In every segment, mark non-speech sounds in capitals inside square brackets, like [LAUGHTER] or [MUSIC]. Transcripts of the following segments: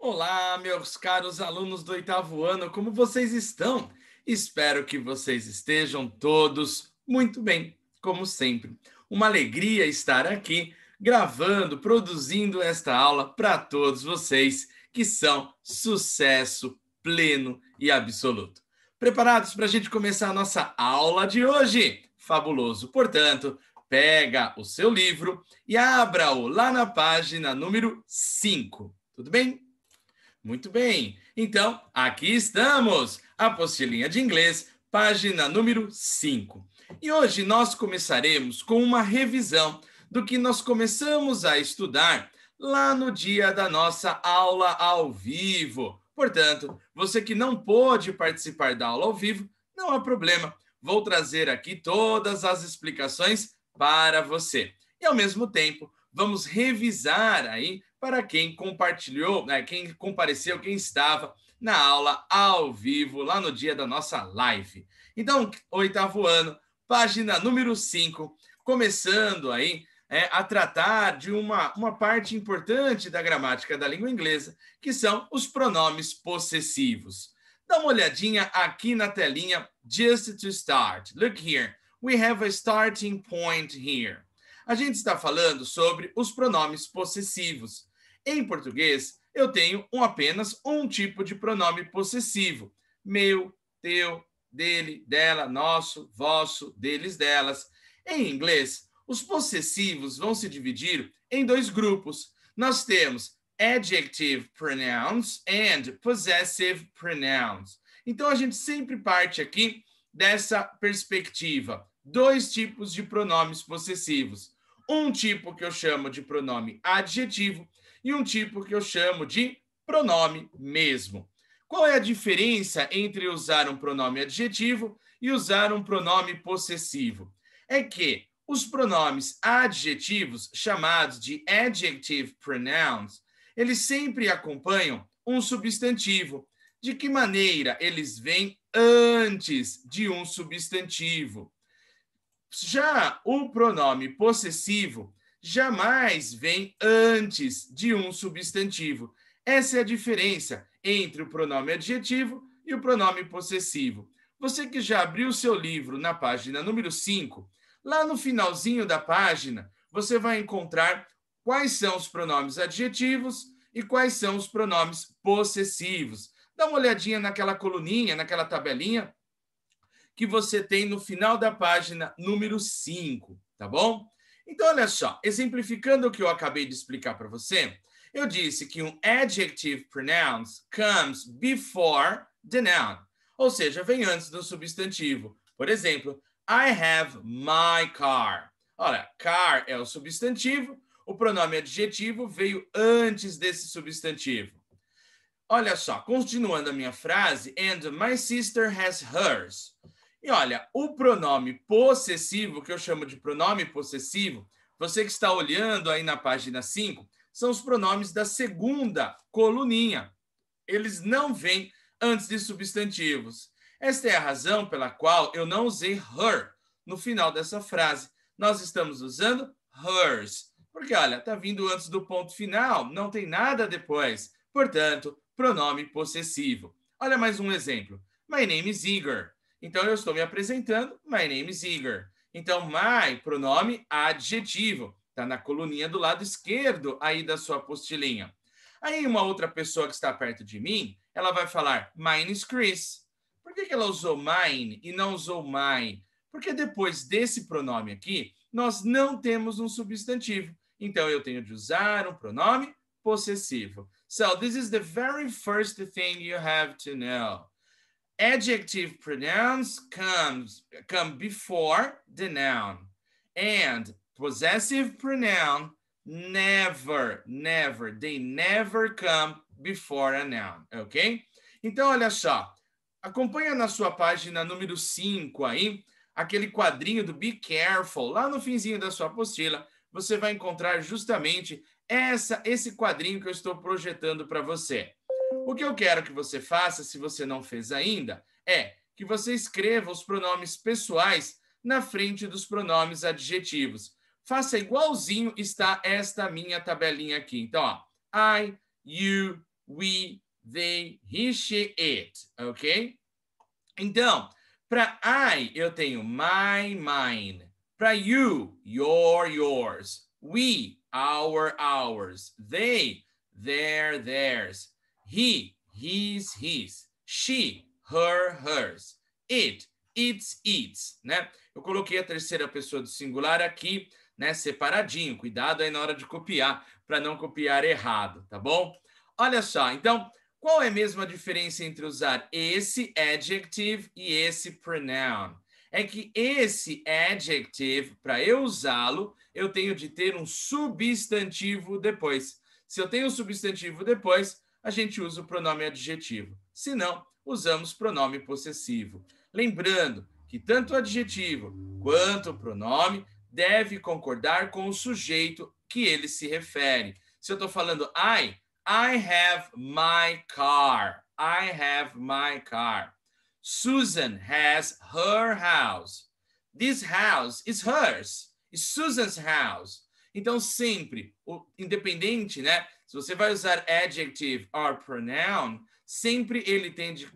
Olá, meus caros alunos do oitavo ano, como vocês estão? Espero que vocês estejam todos muito bem, como sempre. Uma alegria estar aqui gravando, produzindo esta aula para todos vocês que são sucesso pleno e absoluto. Preparados para a gente começar a nossa aula de hoje? Fabuloso! Portanto, pega o seu livro e abra-o lá na página número 5. Tudo bem? Muito bem. Então, aqui estamos. Apostilinha de inglês, página número 5. E hoje nós começaremos com uma revisão do que nós começamos a estudar lá no dia da nossa aula ao vivo. Portanto, você que não pôde participar da aula ao vivo, não há problema. Vou trazer aqui todas as explicações para você. E ao mesmo tempo, vamos revisar aí para quem compartilhou, né, quem compareceu, quem estava na aula ao vivo, lá no dia da nossa live. Então, oitavo ano, página número 5, começando aí é, a tratar de uma, uma parte importante da gramática da língua inglesa, que são os pronomes possessivos. Dá uma olhadinha aqui na telinha, just to start. Look here, we have a starting point here. A gente está falando sobre os pronomes possessivos. Em português, eu tenho um, apenas um tipo de pronome possessivo: meu, teu, dele, dela, nosso, vosso, deles, delas. Em inglês, os possessivos vão se dividir em dois grupos. Nós temos adjective pronouns and possessive pronouns. Então a gente sempre parte aqui dessa perspectiva, dois tipos de pronomes possessivos. Um tipo que eu chamo de pronome adjetivo e um tipo que eu chamo de pronome mesmo. Qual é a diferença entre usar um pronome adjetivo e usar um pronome possessivo? É que os pronomes adjetivos, chamados de adjective pronouns, eles sempre acompanham um substantivo. De que maneira eles vêm antes de um substantivo? Já o pronome possessivo, jamais vem antes de um substantivo. Essa é a diferença entre o pronome adjetivo e o pronome possessivo. Você que já abriu seu livro na página número 5, lá no finalzinho da página, você vai encontrar quais são os pronomes adjetivos e quais são os pronomes possessivos. Dá uma olhadinha naquela coluninha, naquela tabelinha que você tem no final da página número 5, tá bom? Então, olha só, exemplificando o que eu acabei de explicar para você, eu disse que um adjective pronoun comes before the noun, ou seja, vem antes do substantivo. Por exemplo, I have my car. Olha, car é o substantivo, o pronome adjetivo veio antes desse substantivo. Olha só, continuando a minha frase, and my sister has hers. E olha, o pronome possessivo, que eu chamo de pronome possessivo, você que está olhando aí na página 5, são os pronomes da segunda coluninha. Eles não vêm antes de substantivos. Esta é a razão pela qual eu não usei her no final dessa frase. Nós estamos usando hers, porque olha, está vindo antes do ponto final, não tem nada depois. Portanto, pronome possessivo. Olha mais um exemplo. My name is Igor. Então eu estou me apresentando. My name is Igor. Então, my, pronome adjetivo. Está na coluninha do lado esquerdo aí da sua apostilinha. Aí uma outra pessoa que está perto de mim, ela vai falar mine is Chris. Por que, que ela usou mine e não usou my? Porque depois desse pronome aqui, nós não temos um substantivo. Então eu tenho de usar um pronome possessivo. So this is the very first thing you have to know. Adjective pronouns comes come before the noun. And possessive pronoun never, never, they never come before a noun, ok? Então, olha só, acompanha na sua página número 5 aí, aquele quadrinho do Be Careful, lá no finzinho da sua apostila, você vai encontrar justamente essa, esse quadrinho que eu estou projetando para você. O que eu quero que você faça, se você não fez ainda, é que você escreva os pronomes pessoais na frente dos pronomes adjetivos. Faça igualzinho está esta minha tabelinha aqui. Então, ó, I, you, we, they, he, she, it, ok? Então, para I, eu tenho my, mine. Para you, your, yours. We, our, ours. They, their, theirs. He, his, his. She, her, hers. It, its, its, né? Eu coloquei a terceira pessoa do singular aqui, né, separadinho. Cuidado aí na hora de copiar, para não copiar errado, tá bom? Olha só, então, qual é mesmo a diferença entre usar esse adjective e esse pronoun? É que esse adjective, para eu usá-lo, eu tenho de ter um substantivo depois. Se eu tenho um substantivo depois, a gente usa o pronome adjetivo. Se não, usamos pronome possessivo. Lembrando que tanto o adjetivo quanto o pronome deve concordar com o sujeito que ele se refere. Se eu estou falando I, I have my car. I have my car. Susan has her house. This house is hers. It's Susan's house. Então, sempre, independente né, se você vai usar adjective or pronoun, sempre ele tem de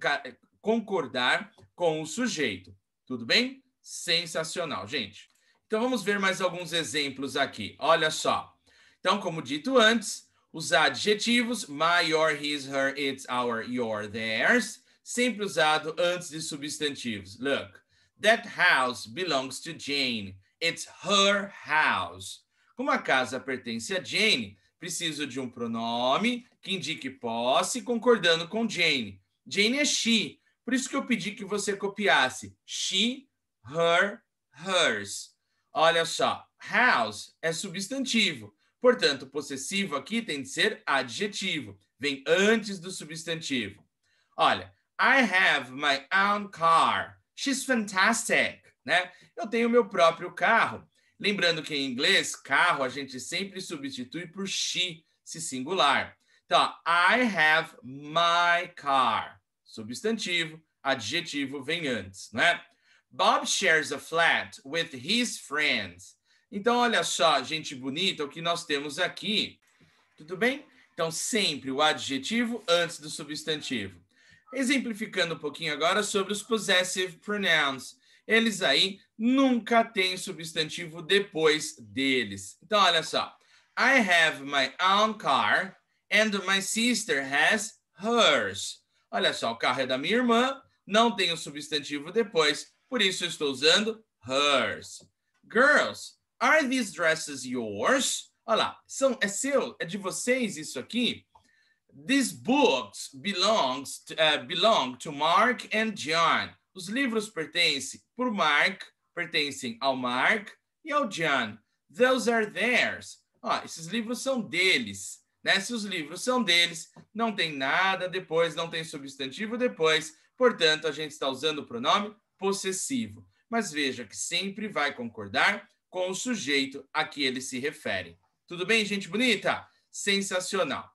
concordar com o sujeito. Tudo bem? Sensacional, gente. Então vamos ver mais alguns exemplos aqui. Olha só. Então, como dito antes, os adjetivos my, your, his, her, its, our, your, theirs, sempre usado antes de substantivos. Look, that house belongs to Jane. It's her house. Como a casa pertence a Jane, preciso de um pronome que indique posse, concordando com Jane. Jane é she, por isso que eu pedi que você copiasse. She, her, hers. Olha só, house é substantivo. Portanto, possessivo aqui tem de ser adjetivo. Vem antes do substantivo. Olha, I have my own car. She's fantastic, né? Eu tenho meu próprio carro. Lembrando que em inglês, carro a gente sempre substitui por she, se singular. Então, I have my car. Substantivo, adjetivo vem antes, né? Bob shares a flat with his friends. Então, olha só, gente bonita, o que nós temos aqui. Tudo bem? Então, sempre o adjetivo antes do substantivo. Exemplificando um pouquinho agora sobre os possessive pronouns eles aí nunca têm substantivo depois deles. Então, olha só. I have my own car and my sister has hers. Olha só, o carro é da minha irmã, não tem o substantivo depois, por isso eu estou usando hers. Girls, are these dresses yours? Olha lá, são, é seu, é de vocês isso aqui? These books belongs to, uh, belong to Mark and John. Os livros pertencem, por Mark, pertencem ao Mark e ao John. Those are theirs. Ó, esses livros são deles. Né? Se os livros são deles, não tem nada depois, não tem substantivo depois, portanto, a gente está usando o pronome possessivo. Mas veja que sempre vai concordar com o sujeito a que ele se refere. Tudo bem, gente bonita? Sensacional!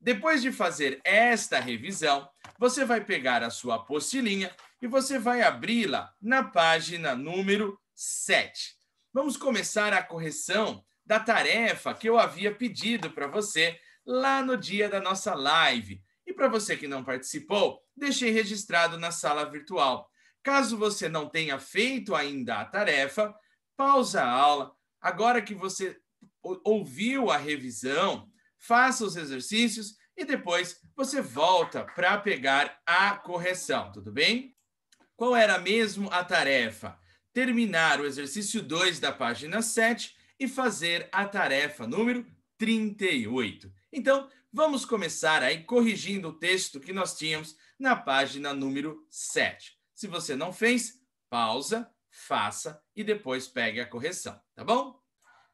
Depois de fazer esta revisão, você vai pegar a sua apostilinha e você vai abri-la na página número 7. Vamos começar a correção da tarefa que eu havia pedido para você lá no dia da nossa live. E para você que não participou, deixei registrado na sala virtual. Caso você não tenha feito ainda a tarefa, pausa a aula. Agora que você ouviu a revisão, faça os exercícios e depois você volta para pegar a correção, tudo bem? Qual era mesmo a tarefa? Terminar o exercício 2 da página 7 e fazer a tarefa número 38. Então, vamos começar aí corrigindo o texto que nós tínhamos na página número 7. Se você não fez, pausa, faça e depois pegue a correção, tá bom?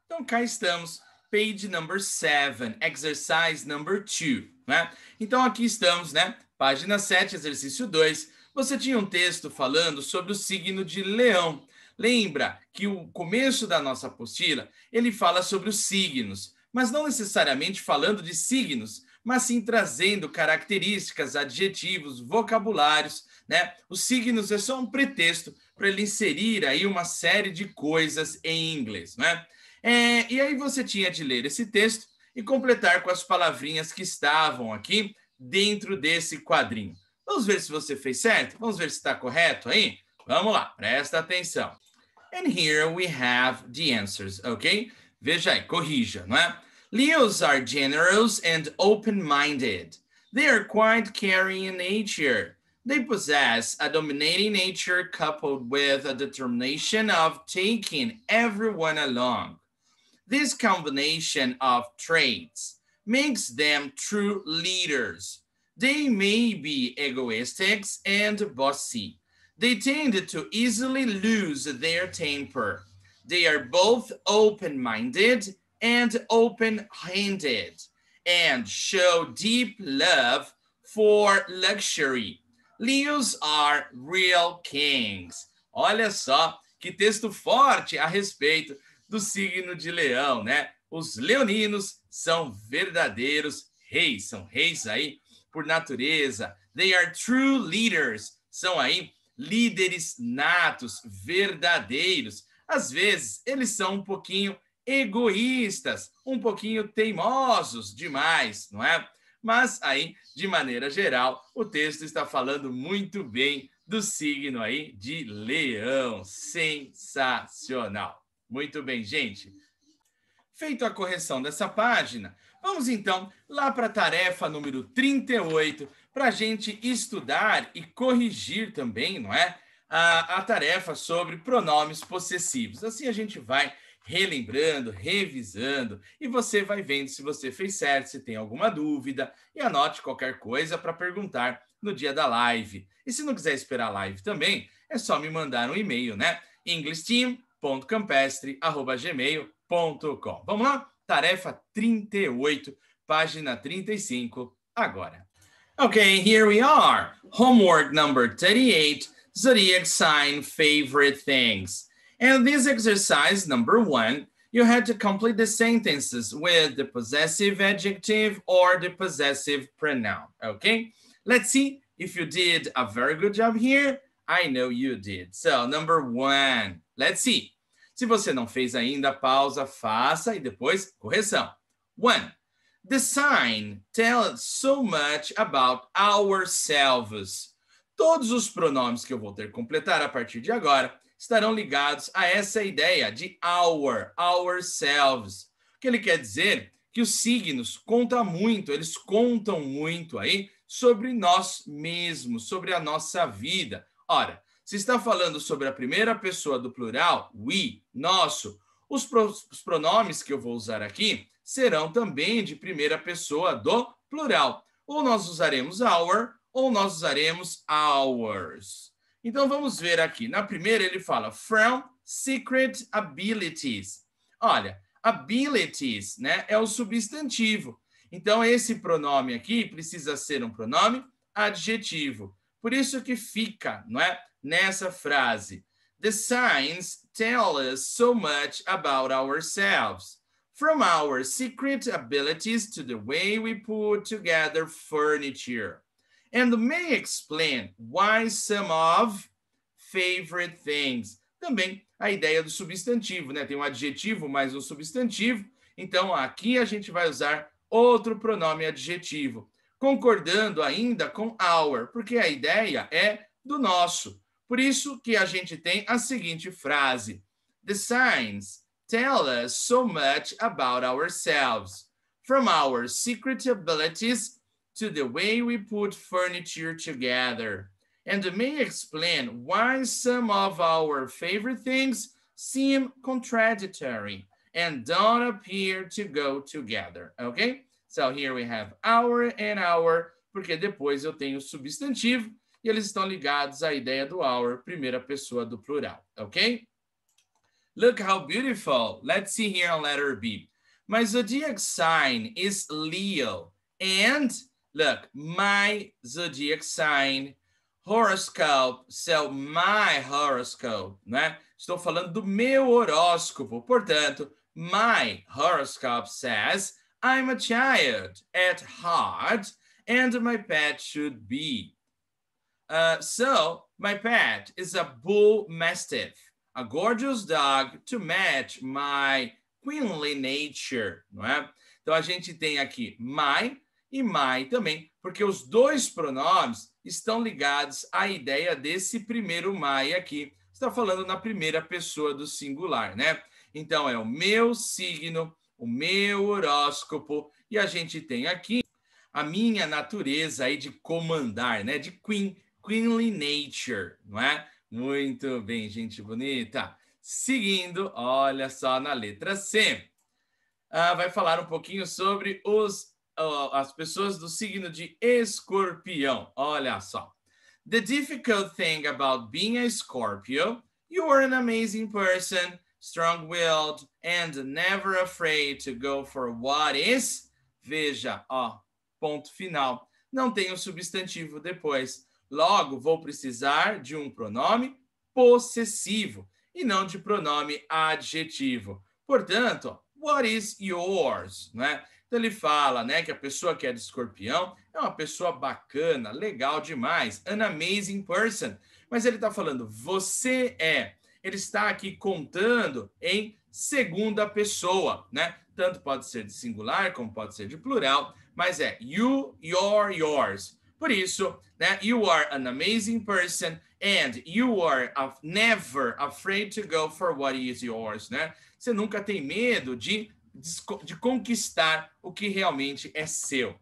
Então cá estamos, page number 7, exercise number 2, né? Então aqui estamos, né? Página 7, exercício 2, você tinha um texto falando sobre o signo de Leão. Lembra que o começo da nossa apostila, ele fala sobre os signos, mas não necessariamente falando de signos, mas sim trazendo características, adjetivos, vocabulários, né? Os signos é só um pretexto para ele inserir aí uma série de coisas em inglês, né? É, e aí você tinha de ler esse texto e completar com as palavrinhas que estavam aqui dentro desse quadrinho. Vamos ver se você fez certo. Vamos ver se está correto aí. Vamos lá, presta atenção. And here we have the answers, ok? Veja aí, corrija, não é? Leos are generous and open-minded. They are quite caring in nature. They possess a dominating nature coupled with a determination of taking everyone along. This combination of traits makes them true leaders They may be egoistic and bossy. They tend to easily lose their temper. They are both open-minded and open-handed and show deep love for luxury. Leos are real kings. Olha só que texto forte a respeito do signo de Leão, né? Os leoninos são verdadeiros reis, são reis aí por natureza. They are true leaders. São aí líderes natos, verdadeiros. Às vezes, eles são um pouquinho egoístas, um pouquinho teimosos demais, não é? Mas aí, de maneira geral, o texto está falando muito bem do signo aí de Leão. Sensacional. Muito bem, gente. Feito a correção dessa página, Vamos então lá para a tarefa número 38, para a gente estudar e corrigir também, não é? A, a tarefa sobre pronomes possessivos. Assim a gente vai relembrando, revisando, e você vai vendo se você fez certo, se tem alguma dúvida, e anote qualquer coisa para perguntar no dia da live. E se não quiser esperar a live também, é só me mandar um e-mail, né? englishteam.campestre.gmail.com. Vamos lá? tarefa 38, página 35, agora. Okay, here we are. Homework number 38, zodiac sign favorite things. And this exercise number 1, you had to complete the sentences with the possessive adjective or the possessive pronoun, okay? Let's see if you did a very good job here. I know you did. So number 1, let's see. Se você não fez ainda, pausa, faça e depois correção. One. The sign tells so much about ourselves. Todos os pronomes que eu vou ter que completar a partir de agora estarão ligados a essa ideia de our, ourselves. O que ele quer dizer? Que os signos contam muito, eles contam muito aí sobre nós mesmos, sobre a nossa vida. Ora, se está falando sobre a primeira pessoa do plural, we, nosso, os, pro, os pronomes que eu vou usar aqui serão também de primeira pessoa do plural. Ou nós usaremos our, ou nós usaremos ours. Então vamos ver aqui. Na primeira ele fala from secret abilities. Olha, abilities, né, é o substantivo. Então esse pronome aqui precisa ser um pronome adjetivo. Por isso que fica, não é? nessa frase. The signs tell us so much about ourselves, from our secret abilities to the way we put together furniture, and may explain why some of favorite things. Também a ideia do substantivo, né? Tem um adjetivo mais um substantivo. Então aqui a gente vai usar outro pronome adjetivo, concordando ainda com our, porque a ideia é do nosso. Por isso que a gente tem a seguinte frase: The signs tell us so much about ourselves, from our secret abilities to the way we put furniture together. And may explain why some of our favorite things seem contradictory and don't appear to go together, okay? So here we have our and our, porque depois eu tenho substantivo e eles estão ligados à ideia do our, primeira pessoa do plural, tá ok? Look how beautiful. Let's see here on letter B. My zodiac sign is Leo. And look, my zodiac sign, horoscope. So, my horoscope, né? Estou falando do meu horóscopo. Portanto, my horoscope says I'm a child at heart and my pet should be Uh, so my pet is a bull mastiff, a gorgeous dog to match my queenly nature, não é? Então a gente tem aqui my e my também, porque os dois pronomes estão ligados à ideia desse primeiro my aqui. Está falando na primeira pessoa do singular, né? Então é o meu signo, o meu horóscopo e a gente tem aqui a minha natureza aí de comandar, né? De queen, Queenly Nature, não é? Muito bem, gente bonita. Seguindo, olha só na letra C. Ah, vai falar um pouquinho sobre os, uh, as pessoas do signo de escorpião. Olha só. The difficult thing about being a Scorpio, you are an amazing person, strong-willed, and never afraid to go for what is. Veja, ó, ponto final. Não tem o um substantivo depois. Logo, vou precisar de um pronome possessivo e não de pronome adjetivo. Portanto, what is yours, né? Então ele fala, né, que a pessoa que é de escorpião é uma pessoa bacana, legal demais, an amazing person. Mas ele está falando, você é. Ele está aqui contando em segunda pessoa, né? Tanto pode ser de singular como pode ser de plural, mas é you, your, yours. Por isso, né? You are an amazing person and you are never afraid to go for what is yours, né? Você nunca tem medo de, de conquistar o que realmente é seu.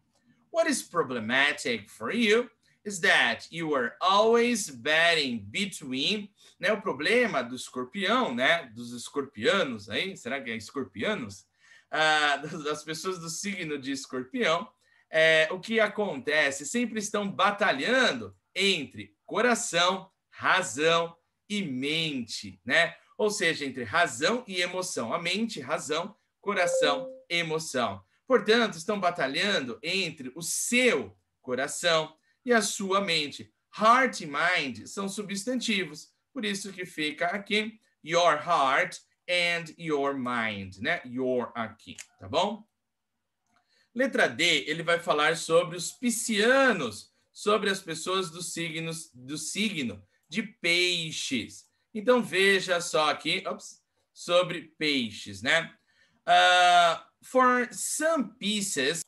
What is problematic for you is that you are always betting between, né? O problema do escorpião, né? Dos escorpianos aí, será que é escorpianos? Uh, [LAUGHS] das pessoas do signo de escorpião, é, o que acontece? Sempre estão batalhando entre coração, razão e mente, né? Ou seja, entre razão e emoção. A mente, razão, coração, emoção. Portanto, estão batalhando entre o seu coração e a sua mente. Heart e mind são substantivos, por isso que fica aqui your heart and your mind, né? Your aqui, tá bom? Letra D, ele vai falar sobre os piscianos, sobre as pessoas do, signos, do signo de peixes. Então, veja só aqui, ops, sobre peixes, né? Uh, for some pieces,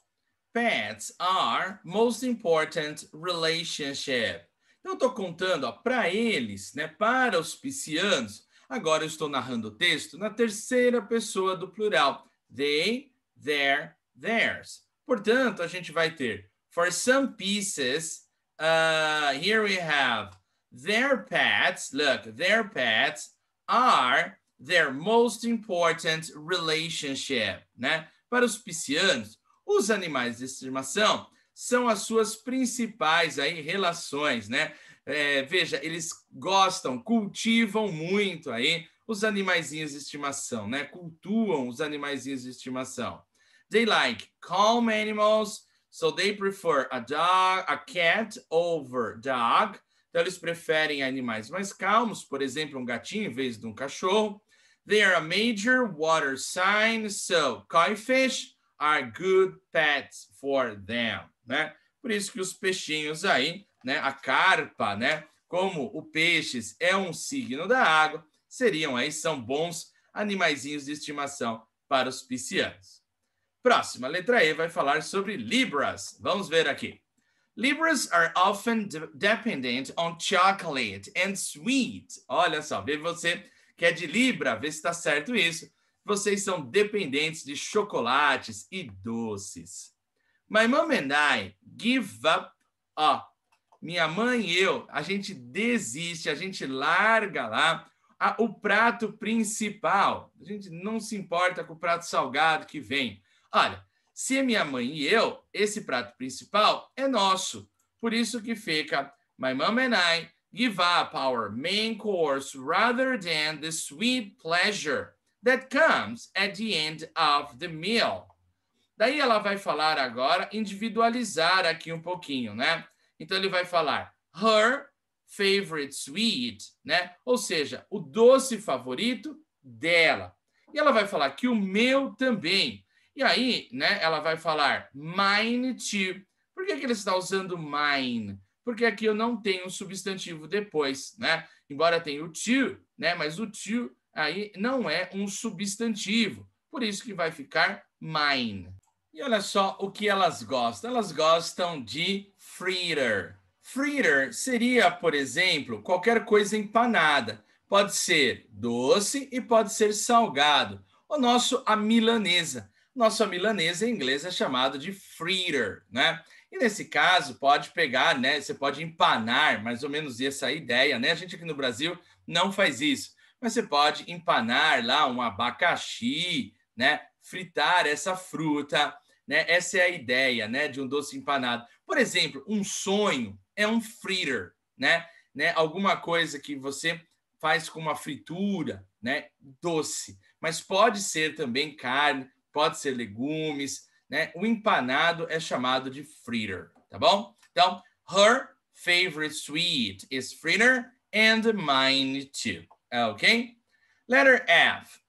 pets are most important relationship. Então, eu estou contando para eles, né, para os piscianos. Agora eu estou narrando o texto na terceira pessoa do plural. They, their theirs. Portanto, a gente vai ter for some pieces, uh, here we have their pets. Look, their pets are their most important relationship, né? Para os piscianos, os animais de estimação são as suas principais aí relações, né? É, veja, eles gostam, cultivam muito aí os animaizinhos de estimação, né? Cultuam os animaizinhos de estimação. They like calm animals, so they prefer a dog, a cat over dog. Então eles preferem animais mais calmos, por exemplo, um gatinho em vez de um cachorro. They are a major water sign, so koi fish are good pets for them, né? Por isso que os peixinhos aí, né, a carpa, né, como o peixes é um signo da água, seriam aí são bons animaizinhos de estimação para os piscianos. Próxima letra E vai falar sobre Libras. Vamos ver aqui. Libras are often de dependent on chocolate and sweet. Olha só, vê você que é de Libra, vê se está certo isso. Vocês são dependentes de chocolates e doces. My mom and I give up. Ó, minha mãe e eu, a gente desiste, a gente larga lá a, o prato principal. A gente não se importa com o prato salgado que vem. Olha, se minha mãe e eu, esse prato principal é nosso. Por isso que fica My mom and I give up our main course rather than the sweet pleasure that comes at the end of the meal. Daí ela vai falar agora, individualizar aqui um pouquinho, né? Então ele vai falar her favorite sweet, né? Ou seja, o doce favorito dela. E ela vai falar que o meu também. E aí, né, ela vai falar mine to. Por que, que ele está usando mine? Porque aqui eu não tenho um substantivo depois, né? Embora tenha o to, né? Mas o to aí não é um substantivo. Por isso que vai ficar mine. E olha só o que elas gostam. Elas gostam de fritter. Fritter seria, por exemplo, qualquer coisa empanada. Pode ser doce e pode ser salgado. O nosso a milanesa nossa milanesa em inglês é chamado de fritter, né? E nesse caso, pode pegar, né? Você pode empanar, mais ou menos essa ideia, né? A gente aqui no Brasil não faz isso, mas você pode empanar lá um abacaxi, né? Fritar essa fruta, né? Essa é a ideia, né? De um doce empanado. Por exemplo, um sonho é um fritter, né? né? Alguma coisa que você faz com uma fritura, né? Doce, mas pode ser também carne pode ser legumes, né? O empanado é chamado de fritter, tá bom? Então, her favorite sweet is fritter and mine too, ah, ok? Letter F.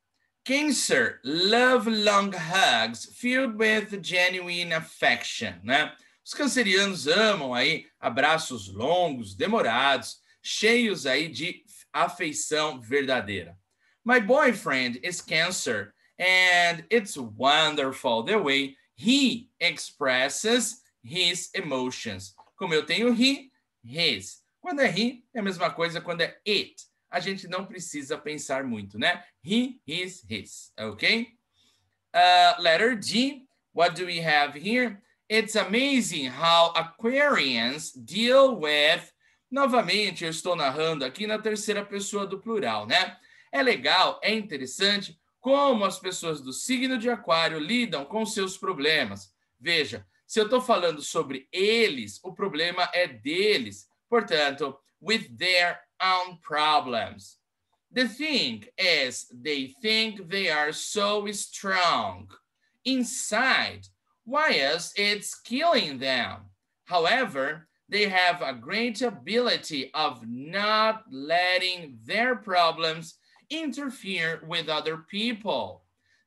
Cancer, love long hugs filled with genuine affection, né? Os cancerianos amam aí abraços longos, demorados, cheios aí de afeição verdadeira. My boyfriend is cancer And it's wonderful the way he expresses his emotions. Como eu tenho he, his. Quando é he, é a mesma coisa quando é it. A gente não precisa pensar muito, né? He, his, his. Ok? Uh, letter D. What do we have here? It's amazing how Aquarians deal with. Novamente, eu estou narrando aqui na terceira pessoa do plural, né? É legal, é interessante como as pessoas do signo de Aquário lidam com seus problemas. Veja, se eu estou falando sobre eles, o problema é deles. Portanto, with their own problems. The thing is, they think they are so strong inside, Why is it's killing them. However, they have a great ability of not letting their problems interfere with other people.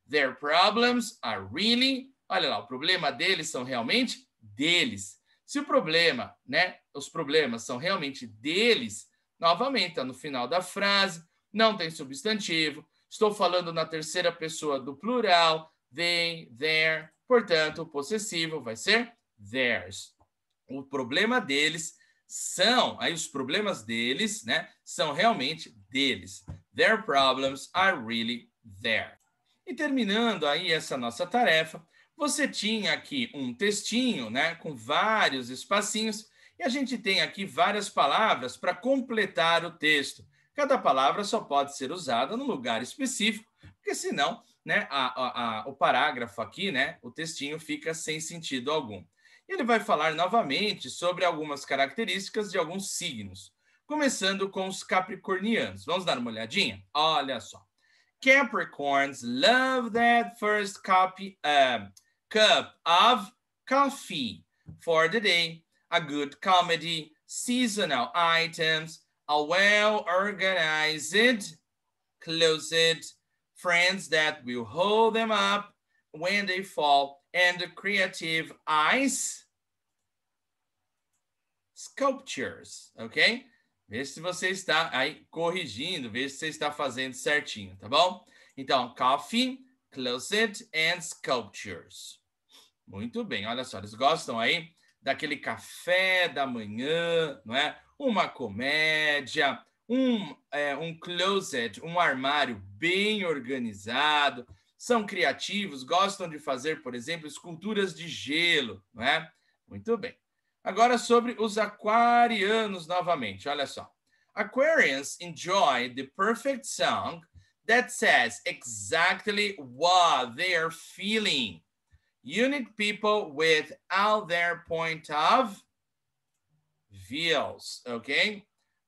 Their problems are really, olha lá, o problema deles são realmente deles. Se o problema, né, os problemas são realmente deles, novamente, tá no final da frase, não tem substantivo, estou falando na terceira pessoa do plural, they, their, portanto, o possessivo vai ser theirs. O problema deles são, aí os problemas deles, né, são realmente deles. Their problems are really there. E terminando aí essa nossa tarefa, você tinha aqui um textinho, né, com vários espacinhos, e a gente tem aqui várias palavras para completar o texto. Cada palavra só pode ser usada num lugar específico, porque senão, né, a, a, a, o parágrafo aqui, né, o textinho fica sem sentido algum. Ele vai falar novamente sobre algumas características de alguns signos. Começando com os capricornianos. Vamos dar uma olhadinha? Olha só. Capricorns love that first copy, uh, um, cup of coffee for the day, a good comedy, seasonal items, a well-organized closet, friends that will hold them up when they fall, and the creative eyes sculptures, okay? Veja se você está aí corrigindo, veja se você está fazendo certinho, tá bom? Então, coffee, closet and sculptures. Muito bem, olha só, eles gostam aí daquele café da manhã, não é? Uma comédia, um, é, um closet, um armário bem organizado. São criativos, gostam de fazer, por exemplo, esculturas de gelo, não é? Muito bem. Agora sobre os aquarianos novamente, olha só. Aquarians enjoy the perfect song that says exactly what they're feeling. Unique people with all their point of views, okay?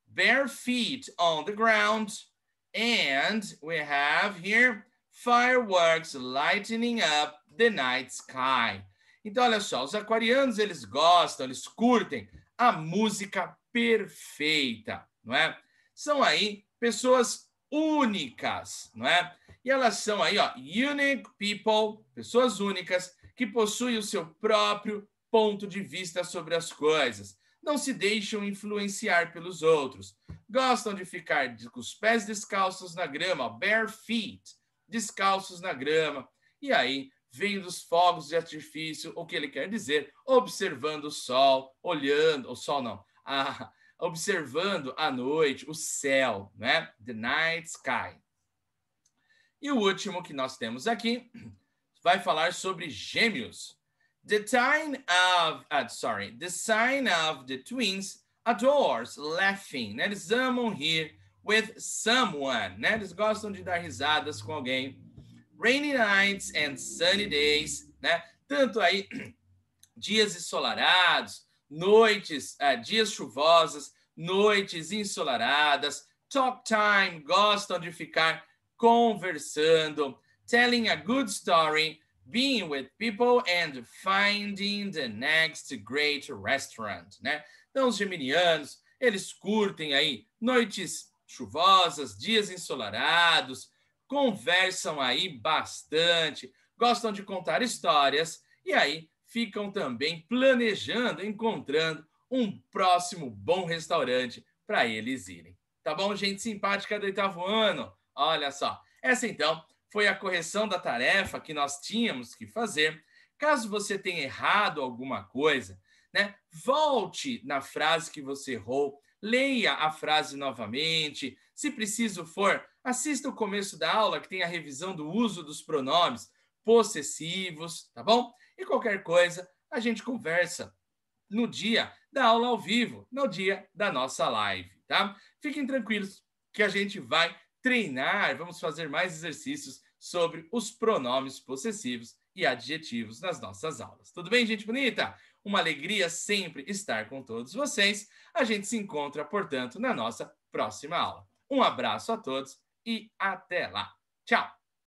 Bare feet on the ground. And we have here fireworks lighting up the night sky. Então, olha só, os aquarianos, eles gostam, eles curtem a música perfeita, não é? São aí pessoas únicas, não é? E elas são aí, ó, unique people, pessoas únicas que possuem o seu próprio ponto de vista sobre as coisas. Não se deixam influenciar pelos outros. Gostam de ficar com os pés descalços na grama, bare feet, descalços na grama. E aí vendo os fogos de artifício, o que ele quer dizer, observando o sol, olhando, o sol não, a, observando a noite, o céu, né? The night sky. E o último que nós temos aqui vai falar sobre gêmeos. The sign of, uh, sorry, the sign of the twins adores laughing. Né? Eles amam rir with someone, né? Eles gostam de dar risadas com alguém rainy nights and sunny days, né? Tanto aí [CLEARS THROAT] dias ensolarados, noites, uh, dias chuvosas, noites ensolaradas, talk time, gostam de ficar conversando, telling a good story, being with people and finding the next great restaurant, né? Então os geminianos, eles curtem aí noites chuvosas, dias ensolarados, conversam aí bastante, gostam de contar histórias e aí ficam também planejando, encontrando um próximo bom restaurante para eles irem. Tá bom, gente simpática do oitavo ano? Olha só, essa então foi a correção da tarefa que nós tínhamos que fazer. Caso você tenha errado alguma coisa, né, volte na frase que você errou, leia a frase novamente. Se preciso for, Assista o começo da aula que tem a revisão do uso dos pronomes possessivos, tá bom? E qualquer coisa, a gente conversa no dia da aula ao vivo, no dia da nossa live, tá? Fiquem tranquilos que a gente vai treinar, vamos fazer mais exercícios sobre os pronomes possessivos e adjetivos nas nossas aulas. Tudo bem, gente bonita? Uma alegria sempre estar com todos vocês. A gente se encontra, portanto, na nossa próxima aula. Um abraço a todos e até lá. Tchau!